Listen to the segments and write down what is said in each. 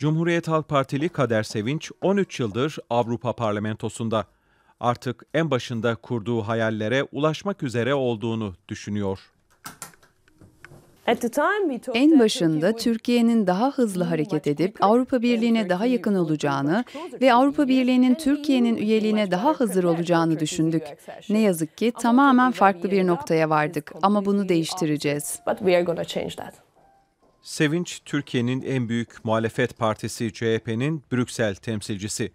Cumhuriyet Halk Partili Kader Sevinç 13 yıldır Avrupa Parlamentosu'nda. Artık en başında kurduğu hayallere ulaşmak üzere olduğunu düşünüyor. En başında Türkiye'nin daha hızlı hareket edip Avrupa Birliği'ne daha yakın olacağını ve Avrupa Birliği'nin Türkiye'nin üyeliğine daha hazır olacağını düşündük. Ne yazık ki tamamen farklı bir noktaya vardık ama bunu değiştireceğiz. Sevinç, Türkiye'nin en büyük muhalefet partisi CHP'nin Brüksel temsilcisi.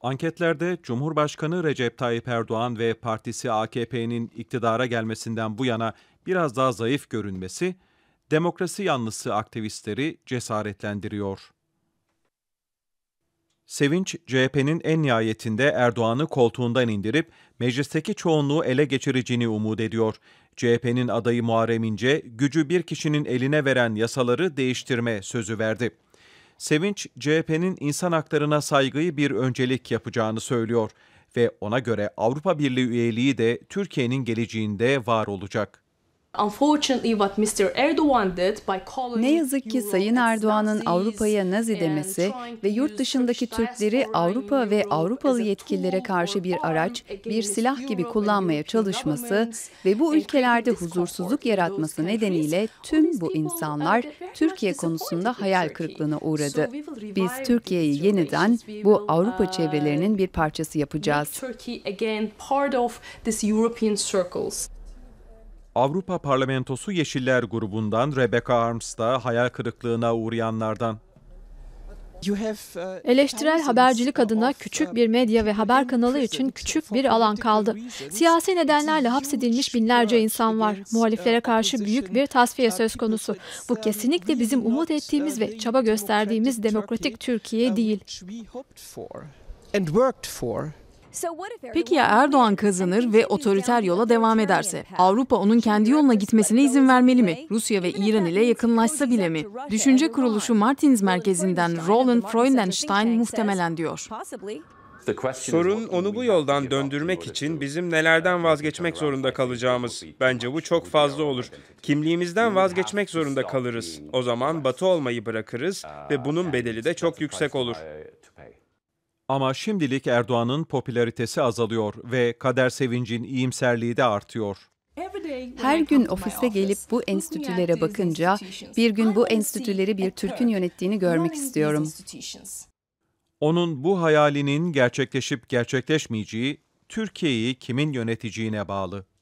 Anketlerde Cumhurbaşkanı Recep Tayyip Erdoğan ve partisi AKP'nin iktidara gelmesinden bu yana biraz daha zayıf görünmesi, demokrasi yanlısı aktivistleri cesaretlendiriyor. Sevinç, CHP'nin en nihayetinde Erdoğan'ı koltuğundan indirip meclisteki çoğunluğu ele geçireceğini umut ediyor. CHP'nin adayı Muharrem İnce, gücü bir kişinin eline veren yasaları değiştirme sözü verdi. Sevinç, CHP'nin insan haklarına saygıyı bir öncelik yapacağını söylüyor ve ona göre Avrupa Birliği üyeliği de Türkiye'nin geleceğinde var olacak. Ne yazık ki Sayın Erdoğan'ın Avrupa'ya Nazi demesi ve yurt dışındaki Türkleri Avrupa ve Avrupalı yetkililere karşı bir araç, bir silah gibi kullanmaya çalışması ve bu ülkelerde huzursuzluk yaratması nedeniyle tüm bu uh, insanlar Türkiye konusunda hayal kırıklığına uğradı. Biz Türkiye'yi yeniden bu Avrupa uh, çevrelerinin bir parçası yapacağız. Avrupa Parlamentosu Yeşiller grubundan Rebecca Arms da hayal kırıklığına uğrayanlardan. Uh, Eleştirel habercilik adına uh, küçük bir medya ve haber kanalı için küçük bir alan kaldı. Siyasi nedenlerle hapsedilmiş binlerce insan var. Uh, Muhaliflere karşı büyük bir tasfiye söz konusu. Bu kesinlikle bizim umut ettiğimiz ve çaba gösterdiğimiz demokratik Türkiye değil. Peki ya Erdoğan kazanır ve otoriter yola devam ederse? Avrupa onun kendi yoluna gitmesine izin vermeli mi? Rusya ve İran ile yakınlaşsa bile mi? Düşünce kuruluşu Martins merkezinden Roland Freudenstein muhtemelen diyor. Sorun onu bu yoldan döndürmek için bizim nelerden vazgeçmek zorunda kalacağımız. Bence bu çok fazla olur. Kimliğimizden vazgeçmek zorunda kalırız. O zaman Batı olmayı bırakırız ve uh, bunun bedeli de çok yüksek olur. Ama şimdilik Erdoğan'ın popülaritesi azalıyor ve Kader sevincin iyimserliği de artıyor. Her gün ofise gelip bu enstitülere bakınca bir gün bu enstitüleri bir Türk'ün yönettiğini görmek istiyorum. Onun bu hayalinin gerçekleşip gerçekleşmeyeceği Türkiye'yi kimin yöneteceğine bağlı.